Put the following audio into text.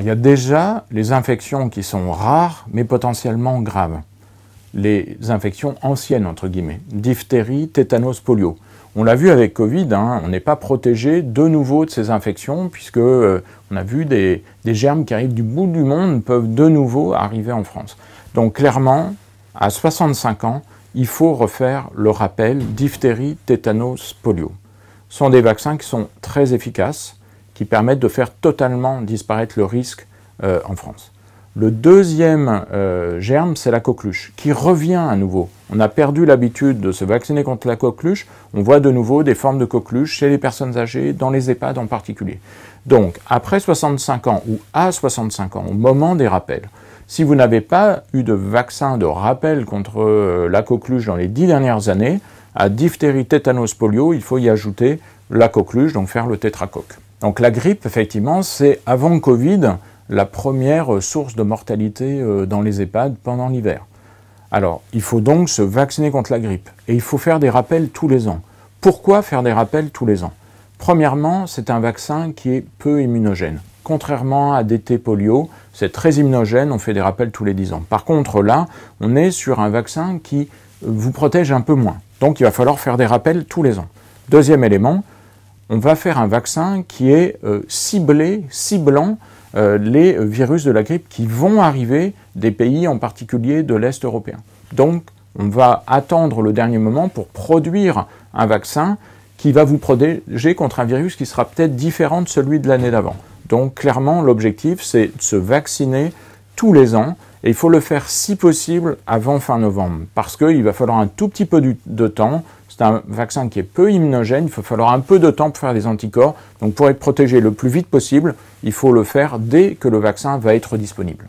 Il y a déjà les infections qui sont rares mais potentiellement graves. Les infections anciennes, entre guillemets, diphtérie, tétanos, polio. On l'a vu avec Covid, hein. on n'est pas protégé de nouveau de ces infections puisque euh, on a vu des, des germes qui arrivent du bout du monde peuvent de nouveau arriver en France. Donc clairement, à 65 ans, il faut refaire le rappel diphtérie, tétanos, polio. Ce sont des vaccins qui sont très efficaces qui permettent de faire totalement disparaître le risque euh, en France. Le deuxième euh, germe, c'est la coqueluche, qui revient à nouveau. On a perdu l'habitude de se vacciner contre la coqueluche. On voit de nouveau des formes de coqueluche chez les personnes âgées, dans les EHPAD en particulier. Donc, après 65 ans ou à 65 ans, au moment des rappels, si vous n'avez pas eu de vaccin de rappel contre euh, la coqueluche dans les dix dernières années, à diphtérie, tétanos, polio, il faut y ajouter la coqueluche, donc faire le tétracoque. Donc la grippe, effectivement, c'est avant Covid la première source de mortalité euh, dans les EHPAD pendant l'hiver. Alors, il faut donc se vacciner contre la grippe et il faut faire des rappels tous les ans. Pourquoi faire des rappels tous les ans Premièrement, c'est un vaccin qui est peu immunogène. Contrairement à DT polio, c'est très immunogène, on fait des rappels tous les 10 ans. Par contre, là, on est sur un vaccin qui vous protège un peu moins. Donc, il va falloir faire des rappels tous les ans. Deuxième élément, on va faire un vaccin qui est euh, ciblé, ciblant euh, les virus de la grippe qui vont arriver des pays en particulier de l'Est européen. Donc, on va attendre le dernier moment pour produire un vaccin qui va vous protéger contre un virus qui sera peut-être différent de celui de l'année d'avant. Donc, clairement, l'objectif, c'est de se vacciner tous les ans et il faut le faire si possible avant fin novembre, parce qu'il va falloir un tout petit peu de temps. C'est un vaccin qui est peu immunogène, il faut falloir un peu de temps pour faire des anticorps. Donc pour être protégé le plus vite possible, il faut le faire dès que le vaccin va être disponible.